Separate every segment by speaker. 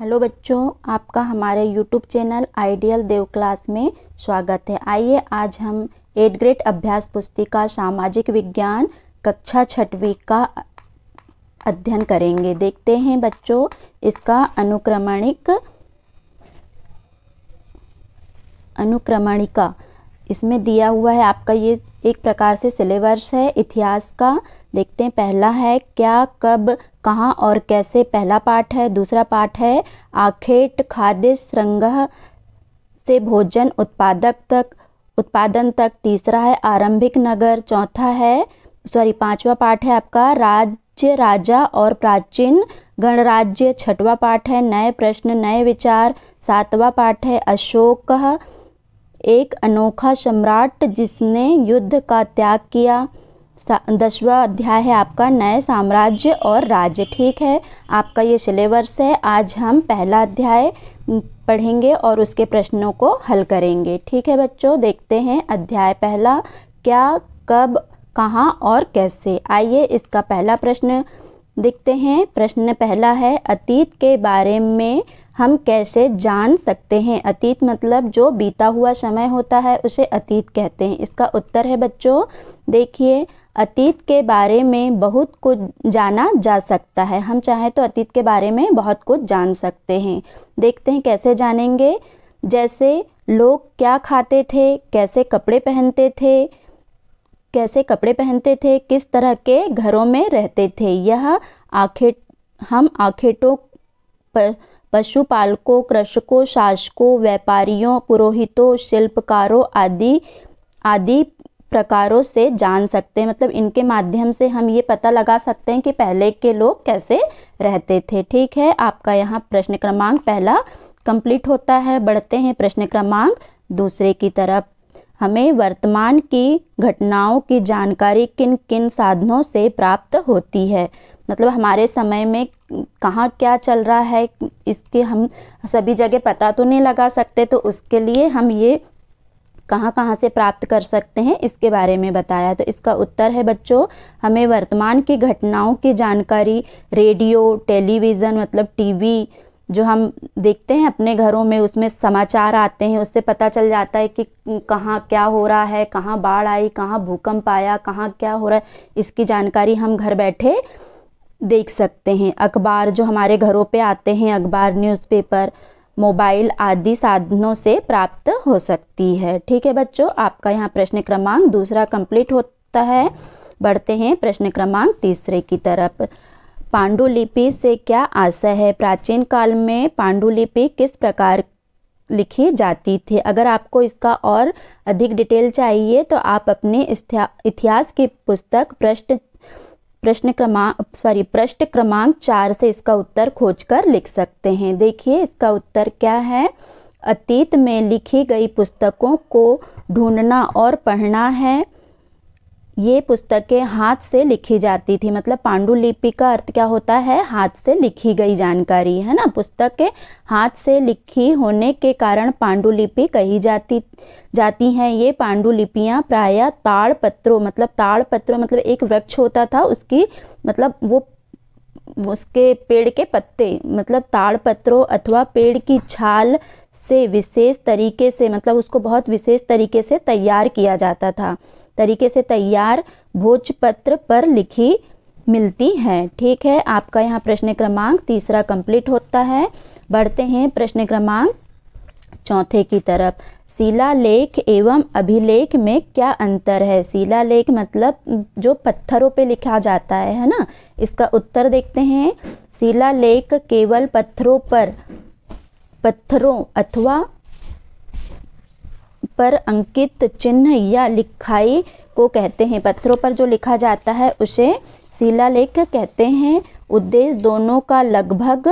Speaker 1: Hello बच्चों आपका हमारे YouTube channel ideal Dev class में स्वागत है आइए आज हम एट ग्रेड अभ्यास पुस्तिका सामाजिक विज्ञान कक्षा छठवीं का अध्ययन करेंगे देखते हैं बच्चों इसका अनुक्रमणिक अनुक्रमणिका इसमें दिया हुआ है आपका ये एक प्रकार से सिलेबस है इतिहास का देखते हैं पहला है क्या कब कहाँ और कैसे पहला पाठ है दूसरा पाठ है आखेट खाद्य श्रृंग से भोजन उत्पादक तक उत्पादन तक तीसरा है आरंभिक नगर चौथा है सॉरी पांचवा पाठ है आपका राज्य राजा और प्राचीन गणराज्य छठवा पाठ है नए प्रश्न नए विचार सातवा पाठ है अशोक एक अनोखा सम्राट जिसने युद्ध का त्याग किया दसवा अध्याय है आपका नए साम्राज्य और राज्य ठीक है आपका ये सिलेबस है आज हम पहला अध्याय पढ़ेंगे और उसके प्रश्नों को हल करेंगे ठीक है बच्चों देखते हैं अध्याय पहला क्या कब कहाँ और कैसे आइए इसका पहला प्रश्न देखते हैं प्रश्न पहला है अतीत के बारे में हम कैसे जान सकते हैं अतीत मतलब जो बीता हुआ समय होता है उसे अतीत कहते हैं इसका उत्तर है बच्चों देखिए अतीत के बारे में बहुत कुछ जाना जा सकता है हम चाहें तो अतीत के बारे में बहुत कुछ जान सकते हैं देखते हैं कैसे जानेंगे जैसे लोग क्या खाते थे कैसे कपड़े पहनते थे कैसे कपड़े पहनते थे किस तरह के घरों में रहते थे यह आखेट हम आखेटों पर पशुपालकों कृषकों शासकों व्यापारियों पुरोहितों शिल्पकारों आदि आदि प्रकारों से जान सकते हैं मतलब इनके माध्यम से हम ये पता लगा सकते हैं कि पहले के लोग कैसे रहते थे ठीक है आपका यहाँ प्रश्न क्रमांक पहला कंप्लीट होता है बढ़ते हैं प्रश्न क्रमांक दूसरे की तरफ हमें वर्तमान की घटनाओं की जानकारी किन किन साधनों से प्राप्त होती है मतलब हमारे समय में कहाँ क्या चल रहा है इसके हम सभी जगह पता तो नहीं लगा सकते तो उसके लिए हम ये कहाँ कहाँ से प्राप्त कर सकते हैं इसके बारे में बताया तो इसका उत्तर है बच्चों हमें वर्तमान की घटनाओं की जानकारी रेडियो टेलीविज़न मतलब टीवी जो हम देखते हैं अपने घरों में उसमें समाचार आते हैं उससे पता चल जाता है कि कहाँ क्या हो रहा है कहाँ बाढ़ आई कहाँ भूकंप आया कहाँ क्या हो रहा है इसकी जानकारी हम घर बैठे देख सकते हैं अखबार जो हमारे घरों पे आते हैं अखबार न्यूज़पेपर मोबाइल आदि साधनों से प्राप्त हो सकती है ठीक है बच्चों आपका यहाँ प्रश्न क्रमांक दूसरा कंप्लीट होता है बढ़ते हैं प्रश्न क्रमांक तीसरे की तरफ पांडुलिपि से क्या आशा है प्राचीन काल में पांडुलिपि किस प्रकार लिखी जाती थी अगर आपको इसका और अधिक डिटेल चाहिए तो आप अपने इतिहास की पुस्तक प्रश्न प्रश्न क्रमांक सॉरी प्रश्न क्रमांक चार से इसका उत्तर खोजकर लिख सकते हैं देखिए इसका उत्तर क्या है अतीत में लिखी गई पुस्तकों को ढूंढना और पढ़ना है ये पुस्तकें हाथ से लिखी जाती थी मतलब पांडुलिपि का अर्थ क्या होता है हाथ से लिखी गई जानकारी है ना पुस्तकें हाथ से लिखी होने के कारण पांडुलिपि कही जाती जाती हैं ये पांडुलिपियाँ प्रायः ताड़पत्रों मतलब ताड़पत्रों मतलब एक वृक्ष होता था उसकी मतलब वो उसके पेड़ के पत्ते मतलब ताड़पत्रों अथवा पेड़ की छाल से विशेष तरीके से मतलब उसको बहुत विशेष तरीके से तैयार किया जाता था तरीके से तैयार भोजपत्र पर लिखी मिलती हैं ठीक है आपका यहाँ प्रश्न क्रमांक तीसरा कंप्लीट होता है बढ़ते हैं प्रश्न क्रमांक चौथे की तरफ शिलालेख एवं अभिलेख में क्या अंतर है शिलालेख मतलब जो पत्थरों पे लिखा जाता है है ना इसका उत्तर देखते हैं शिलालेख केवल पत्थरों पर पत्थरों अथवा पर अंकित चिन्ह या लिखाई को कहते हैं पत्थरों पर जो लिखा जाता है उसे शिलालेख कहते हैं उद्देश्य दोनों का लगभग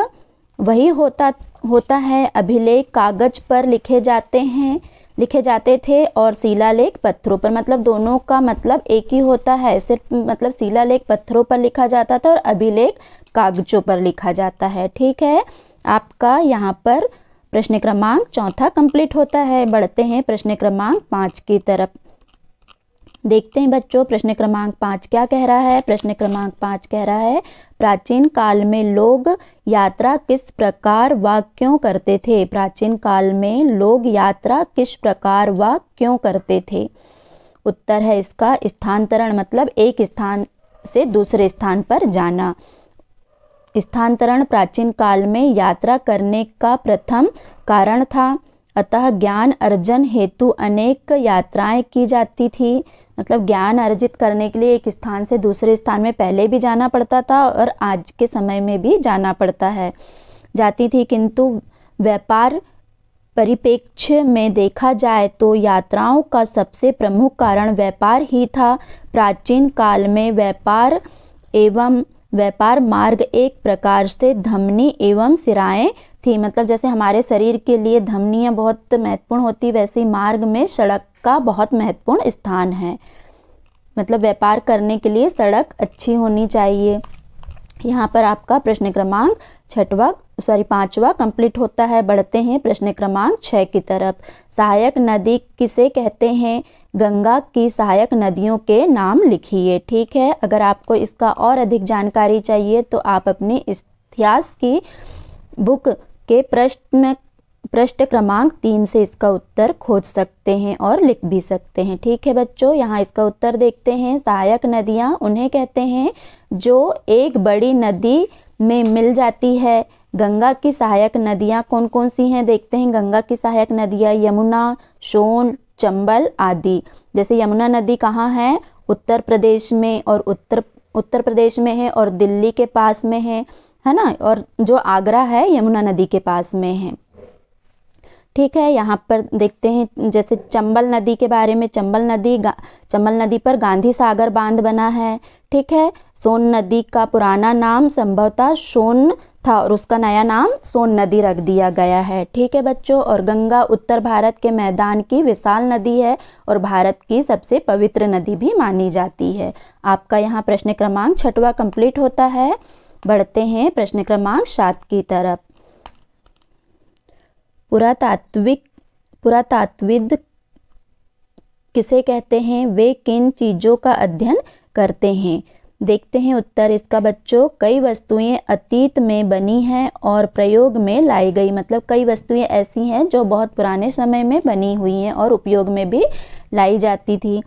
Speaker 1: वही होता होता है अभिलेख कागज पर लिखे जाते हैं लिखे जाते थे और शिलालेख पत्थरों पर मतलब दोनों का मतलब एक ही होता है सिर्फ मतलब शिलालेख पत्थरों पर लिखा जाता था और अभिलेख कागजों पर लिखा जाता है ठीक है आपका यहाँ पर प्रश्न क्रमांक चौथा कंप्लीट होता है बढ़ते हैं प्रश्न क्रमांक पाँच की तरफ देखते हैं बच्चों प्रश्न क्रमांक पाँच क्या कह रहा है प्रश्न क्रमांक पाँच कह रहा है प्राचीन काल में लोग यात्रा किस प्रकार व क्यों करते थे प्राचीन काल में लोग यात्रा किस प्रकार व क्यों करते थे उत्तर है इसका स्थानांतरण मतलब एक स्थान से दूसरे स्थान पर जाना स्थानांतरण प्राचीन काल में यात्रा करने का प्रथम कारण था अतः ज्ञान अर्जन हेतु अनेक यात्राएं की जाती थी मतलब ज्ञान अर्जित करने के लिए एक स्थान से दूसरे स्थान में पहले भी जाना पड़ता था और आज के समय में भी जाना पड़ता है जाती थी किंतु व्यापार परिप्रेक्ष्य में देखा जाए तो यात्राओं का सबसे प्रमुख कारण व्यापार ही था प्राचीन काल में व्यापार एवं व्यापार मार्ग एक प्रकार से धमनी एवं सिराएं थी मतलब जैसे हमारे शरीर के लिए धमनियाँ बहुत महत्वपूर्ण होती वैसे मार्ग में सड़क का बहुत महत्वपूर्ण स्थान है मतलब व्यापार करने के लिए सड़क अच्छी होनी चाहिए यहाँ पर आपका प्रश्न क्रमांक छठवा सॉरी पांचवा कंप्लीट होता है बढ़ते हैं प्रश्न क्रमांक छः की तरफ सहायक नदी किसे कहते हैं गंगा की सहायक नदियों के नाम लिखिए ठीक है अगर आपको इसका और अधिक जानकारी चाहिए तो आप अपने इतिहास की बुक के प्रश्न प्रश्न क्रमांक तीन से इसका उत्तर खोज सकते हैं और लिख भी सकते हैं ठीक है बच्चों यहाँ इसका उत्तर देखते हैं सहायक नदियाँ उन्हें कहते हैं जो एक बड़ी नदी में मिल जाती है गंगा की सहायक नदियाँ कौन कौन सी हैं देखते हैं गंगा की सहायक नदियाँ यमुना सोन चंबल आदि जैसे यमुना नदी कहाँ है उत्तर प्रदेश में और उत्तर उत्तर प्रदेश में है और दिल्ली के पास में है है ना और जो आगरा है यमुना नदी के पास में है ठीक है यहाँ पर देखते हैं जैसे चंबल नदी के बारे में चंबल नदी चंबल नदी पर गांधी सागर बांध बना है ठीक है सोन नदी का पुराना नाम संभवतः सोन था और उसका नया नाम सोन नदी रख दिया गया है ठीक है बच्चों और गंगा उत्तर भारत के मैदान की विशाल नदी है और भारत की सबसे पवित्र नदी भी मानी जाती है आपका यहाँ प्रश्न क्रमांक छठवा कंप्लीट होता है बढ़ते हैं प्रश्न क्रमांक सात की तरफ पुरातात्विक पुरातात्विद किसे कहते हैं वे किन चीज़ों का अध्ययन करते हैं देखते हैं उत्तर इसका बच्चों कई वस्तुएं अतीत में बनी हैं और प्रयोग में लाई गई मतलब कई वस्तुएं ऐसी हैं जो बहुत पुराने समय में बनी हुई हैं और उपयोग में भी लाई जाती थी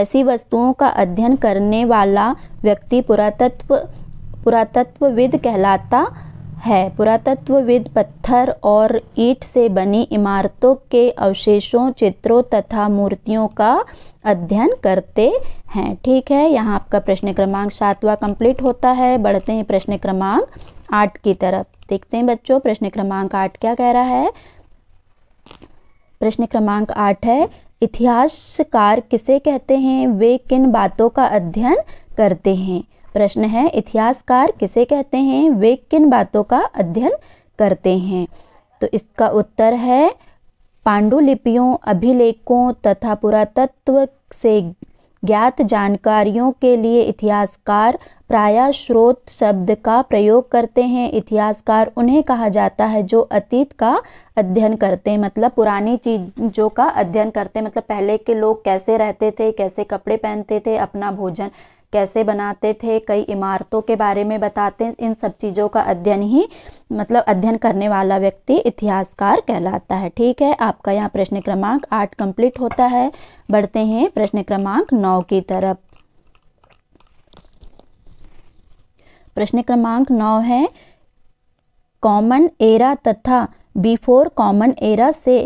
Speaker 1: ऐसी वस्तुओं का अध्ययन करने वाला व्यक्ति पुरातत्व पुरातत्वविद कहलाता है पुरातत्वविद पत्थर और ईट से बनी इमारतों के अवशेषों चित्रों तथा मूर्तियों का अध्ययन करते हैं ठीक है यहाँ आपका प्रश्न क्रमांक सातवा कंप्लीट होता है बढ़ते हैं प्रश्न क्रमांक आठ की तरफ देखते हैं बच्चों प्रश्न क्रमांक आठ क्या कह रहा है प्रश्न क्रमांक आठ है इतिहासकार किसे कहते हैं वे किन बातों का अध्ययन करते हैं प्रश्न है इतिहासकार किसे कहते हैं वे किन बातों का अध्ययन करते हैं तो इसका उत्तर है पांडुलिपियों अभिलेखों तथा पुरातत्व से ज्ञात जानकारियों के लिए इतिहासकार प्राय स्रोत शब्द का प्रयोग करते हैं इतिहासकार उन्हें कहा जाता है जो अतीत का अध्ययन करते हैं मतलब पुरानी चीज़ों का अध्ययन करते हैं मतलब पहले के लोग कैसे रहते थे कैसे कपड़े पहनते थे अपना भोजन कैसे बनाते थे कई इमारतों के बारे में बताते हैं इन सब चीज़ों का अध्ययन ही मतलब अध्ययन करने वाला व्यक्ति इतिहासकार कहलाता है ठीक है आपका यहाँ प्रश्न क्रमांक आठ कंप्लीट होता है बढ़ते हैं प्रश्न क्रमांक नौ की तरफ प्रश्न क्रमांक नौ है कॉमन एरा तथा बिफोर कॉमन एरा से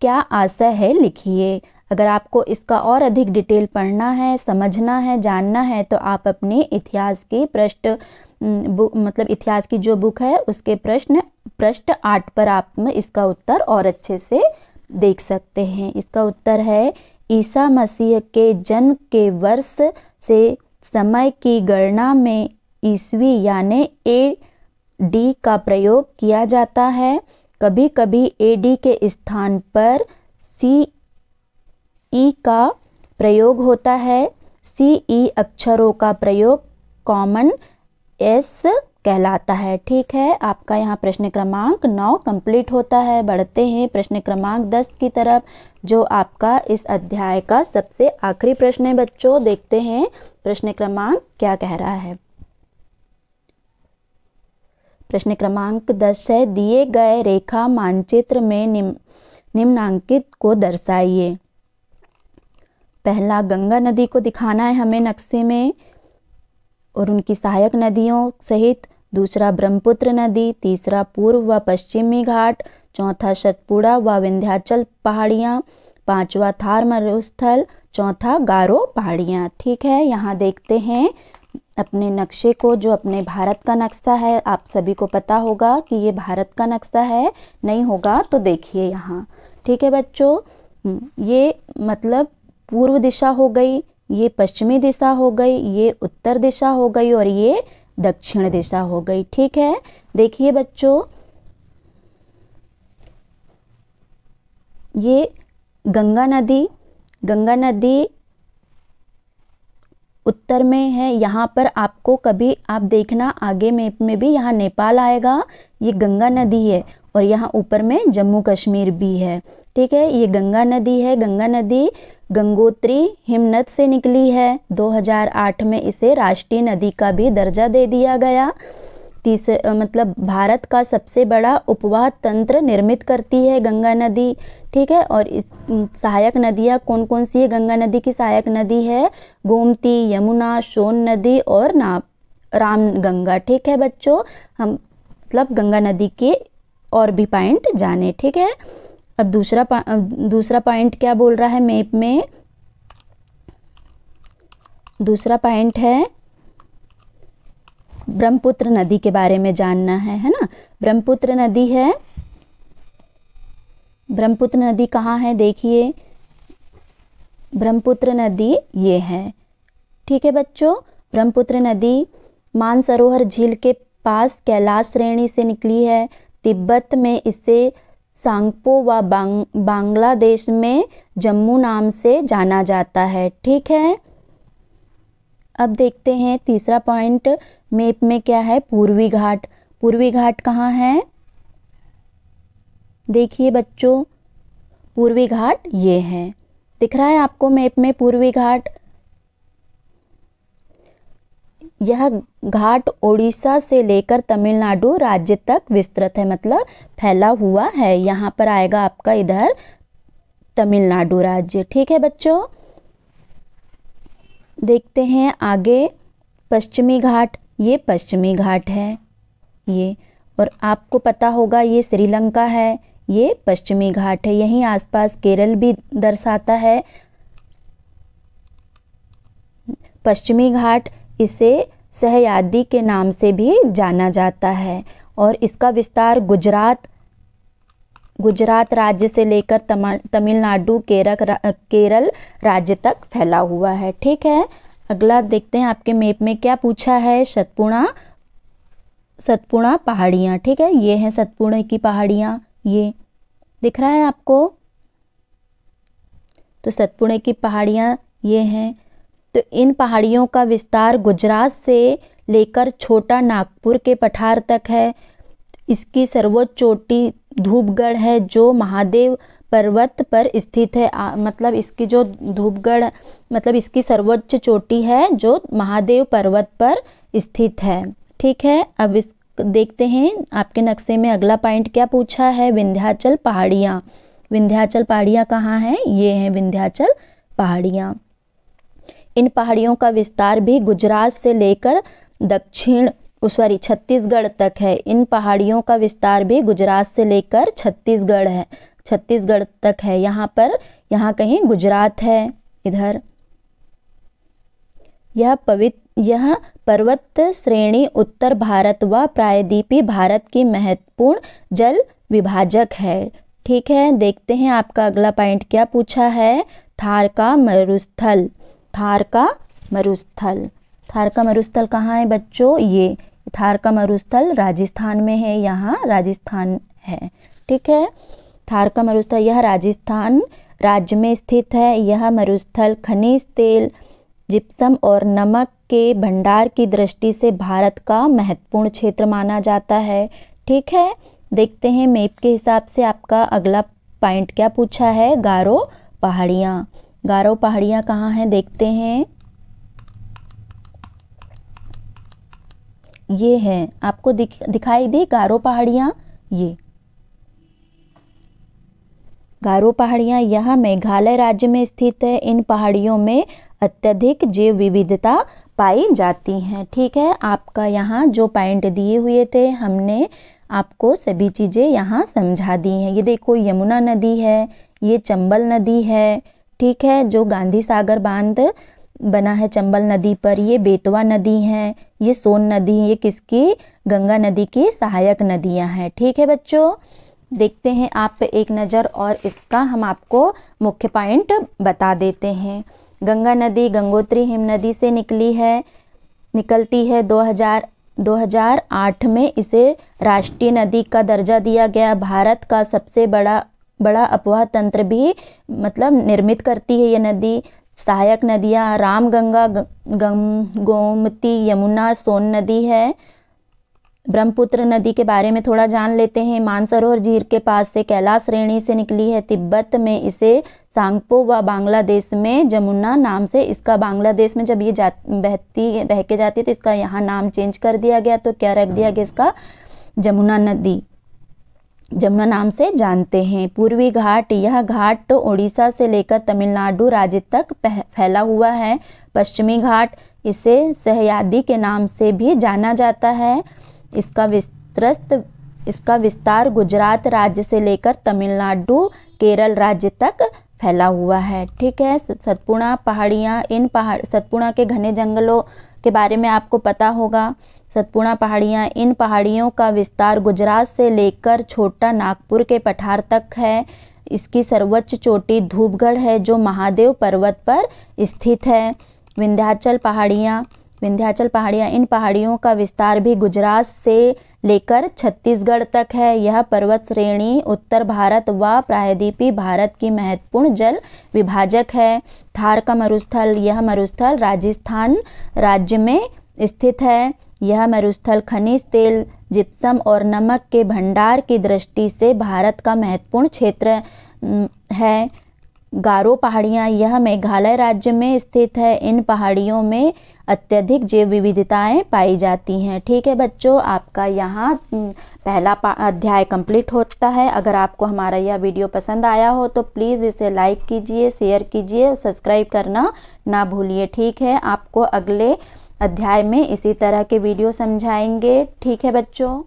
Speaker 1: क्या आशय है लिखिए अगर आपको इसका और अधिक डिटेल पढ़ना है समझना है जानना है तो आप अपने इतिहास के पृष्ठ मतलब इतिहास की जो बुक है उसके प्रश्न पृष्ठ आठ पर आप इसका उत्तर और अच्छे से देख सकते हैं इसका उत्तर है ईसा मसीह के जन्म के वर्ष से समय की गणना में ईस्वी यानि ए डी का प्रयोग किया जाता है कभी कभी ए डी के स्थान पर सी ई का प्रयोग होता है सी ई अक्षरों का प्रयोग कॉमन एस कहलाता है ठीक है आपका यहाँ प्रश्न क्रमांक नौ कंप्लीट होता है बढ़ते हैं प्रश्न क्रमांक दस की तरफ जो आपका इस अध्याय का सबसे आखिरी प्रश्न है बच्चों देखते हैं प्रश्न क्रमांक क्या कह रहा है प्रश्न क्रमांक दस है दिए गए रेखा मानचित्र में निम्नांकित को दर्शाइए पहला गंगा नदी को दिखाना है हमें नक्शे में और उनकी सहायक नदियों सहित दूसरा ब्रह्मपुत्र नदी तीसरा पूर्व व पश्चिमी घाट चौथा शतपुड़ा व विंध्याचल पहाड़ियाँ पांचवा थार मरुस्थल चौथा गारो पहाड़ियाँ ठीक है यहाँ देखते हैं अपने नक्शे को जो अपने भारत का नक्शा है आप सभी को पता होगा कि ये भारत का नक्शा है नहीं होगा तो देखिए यहाँ ठीक है बच्चों ये मतलब पूर्व दिशा हो गई ये पश्चिमी दिशा हो गई ये उत्तर दिशा हो गई और ये दक्षिण दिशा हो गई ठीक है देखिए बच्चों ये गंगा नदी गंगा नदी उत्तर में है यहाँ पर आपको कभी आप देखना आगे मैप में भी यहाँ नेपाल आएगा ये गंगा नदी है और यहाँ ऊपर में जम्मू कश्मीर भी है ठीक है ये गंगा नदी है गंगा नदी गंगोत्री हिमनद से निकली है 2008 में इसे राष्ट्रीय नदी का भी दर्जा दे दिया गया तीस मतलब भारत का सबसे बड़ा उपवाह तंत्र निर्मित करती है गंगा नदी ठीक है और इस सहायक नदियाँ कौन कौन सी है गंगा नदी की सहायक नदी है गोमती यमुना सोन नदी और ना राम गंगा ठीक है बच्चों हम मतलब गंगा नदी के और भी पॉइंट जाने ठीक है अब दूसरा दूसरा पॉइंट क्या बोल रहा है मैप में दूसरा पॉइंट है ब्रह्मपुत्र नदी के बारे में जानना है है ना ब्रह्मपुत्र नदी है ब्रह्मपुत्र नदी कहाँ है देखिए ब्रह्मपुत्र नदी ये है ठीक है बच्चों ब्रह्मपुत्र नदी मानसरोवर झील के पास कैलाश श्रेणी से निकली है तिब्बत में इसे सांगपो व बांग, बांग्लादेश में जम्मू नाम से जाना जाता है ठीक है अब देखते हैं तीसरा पॉइंट मेप में क्या है पूर्वी घाट पूर्वी घाट कहाँ है देखिए बच्चों पूर्वी घाट ये है दिख रहा है आपको मैप में पूर्वी घाट यह घाट ओडिशा से लेकर तमिलनाडु राज्य तक विस्तृत है मतलब फैला हुआ है यहाँ पर आएगा आपका इधर तमिलनाडु राज्य ठीक है बच्चों देखते हैं आगे पश्चिमी घाट ये पश्चिमी घाट है ये और आपको पता होगा ये श्रीलंका है ये पश्चिमी घाट है यहीं आसपास केरल भी दर्शाता है पश्चिमी घाट इसे सहयादी के नाम से भी जाना जाता है और इसका विस्तार गुजरात गुजरात राज्य से लेकर तमिलनाडु केरक रा, केरल राज्य तक फैला हुआ है ठीक है अगला देखते हैं आपके मेप में क्या पूछा है सतपुणा सतपुणा पहाड़ियाँ ठीक है ये हैं सतपुणे की पहाड़ियाँ ये दिख रहा है आपको तो सतपुणे की पहाड़ियाँ ये हैं तो इन पहाड़ियों का विस्तार गुजरात से लेकर छोटा नागपुर के पठार तक है इसकी सर्वोच्च चोटी धूपगढ़ है जो महादेव पर्वत पर स्थित है आ, मतलब इसकी जो धूपगढ़ मतलब इसकी सर्वोच्च चोटी है जो महादेव पर्वत पर स्थित है ठीक है अब इस देखते हैं आपके नक्शे में अगला पॉइंट क्या पूछा है विंध्याचल पहाड़ियाँ विंध्याचल पहाड़ियाँ कहाँ हैं ये हैं विंध्याचल पहाड़ियाँ इन पहाड़ियों का विस्तार भी गुजरात से लेकर दक्षिण सॉरी छत्तीसगढ़ तक है इन पहाड़ियों का विस्तार भी गुजरात से लेकर छत्तीसगढ़ है छत्तीसगढ़ तक है यहाँ पर यहाँ कहीं गुजरात है इधर यह पवित्र यह पर्वत श्रेणी उत्तर भारत व प्रायद्वीपी भारत की महत्वपूर्ण जल विभाजक है ठीक है देखते हैं आपका अगला पॉइंट क्या पूछा है थार का मरुस्थल थार का मरुस्थल थार का मरुस्थल कहाँ है बच्चों ये थार का मरुस्थल राजस्थान में है यहाँ राजस्थान है ठीक है थार का मरुस्थल यह राजस्थान राज्य में स्थित है यह मरुस्थल खनिज तेल जिप्सम और नमक के भंडार की दृष्टि से भारत का महत्वपूर्ण क्षेत्र माना जाता है ठीक है देखते हैं मैप के हिसाब से आपका अगला पॉइंट क्या पूछा है गारो पहाड़ियाँ गारो पहाड़ियाँ कहाँ हैं देखते हैं ये है आपको दिख दिखाई दी गारो पहाड़ियाँ ये गारो पहाड़ियाँ यह मेघालय राज्य में स्थित है इन पहाड़ियों में अत्यधिक जैव विविधता पाई जाती हैं ठीक है आपका यहाँ जो पॉइंट दिए हुए थे हमने आपको सभी चीज़ें यहाँ समझा दी हैं ये देखो यमुना नदी है ये चंबल नदी है ठीक है जो गांधी सागर बांध बना है चंबल नदी पर ये बेतवा नदी है ये सोन नदी ये किसकी गंगा नदी की सहायक नदियां हैं ठीक है बच्चों देखते हैं आप पे एक नज़र और इसका हम आपको मुख्य पॉइंट बता देते हैं गंगा नदी गंगोत्री हिम नदी से निकली है निकलती है 2000 2008 में इसे राष्ट्रीय नदी का दर्जा दिया गया भारत का सबसे बड़ा बड़ा अपवाह तंत्र भी मतलब निर्मित करती है ये नदी सहायक नदियाँ रामगंगा गम गोमती यमुना सोन नदी है ब्रह्मपुत्र नदी के बारे में थोड़ा जान लेते हैं मानसरोवर झील के पास से कैलाश श्रेणी से निकली है तिब्बत में इसे सांगपो व बांग्लादेश में जमुना नाम से इसका बांग्लादेश में जब ये जा बहती बह के जाती है तो इसका यहाँ नाम चेंज कर दिया गया तो क्या रख दिया गया हाँ। इसका जमुना नदी जमुना नाम से जानते हैं पूर्वी घाट यह घाट तो उड़ीसा से लेकर तमिलनाडु राज्य तक फैला हुआ है पश्चिमी घाट इसे सहयादी के नाम से भी जाना जाता है इसका विस्तृत इसका विस्तार गुजरात राज्य से लेकर तमिलनाडु केरल राज्य तक फैला हुआ है ठीक है सतपुड़ा पहाड़ियाँ इन पहाड़ सतपुड़ा के घने जंगलों के बारे में आपको पता होगा सतपुड़ा पहाड़ियाँ इन पहाड़ियों का विस्तार गुजरात से लेकर छोटा नागपुर के पठार तक है इसकी सर्वोच्च चोटी धूपगढ़ है जो महादेव पर्वत पर स्थित है विंध्याचल पहाड़ियाँ विंध्याचल पहाड़ियाँ इन पहाड़ियों का विस्तार भी गुजरात से लेकर छत्तीसगढ़ तक है यह पर्वत श्रेणी उत्तर भारत व प्रायद्वीपी भारत की महत्वपूर्ण जल विभाजक है थार का मरुस्थल यह मरुस्थल राजस्थान राज्य में स्थित है यह मरुस्थल खनिज तेल जिप्सम और नमक के भंडार की दृष्टि से भारत का महत्वपूर्ण क्षेत्र है गारो पहाड़ियाँ यह मेघालय राज्य में स्थित है इन पहाड़ियों में अत्यधिक जैव विविधताएँ पाई जाती हैं ठीक है बच्चों आपका यहाँ पहला अध्याय कंप्लीट होता है अगर आपको हमारा यह वीडियो पसंद आया हो तो प्लीज़ इसे लाइक कीजिए शेयर कीजिए और सब्सक्राइब करना ना भूलिए ठीक है आपको अगले अध्याय में इसी तरह के वीडियो समझाएंगे ठीक है बच्चों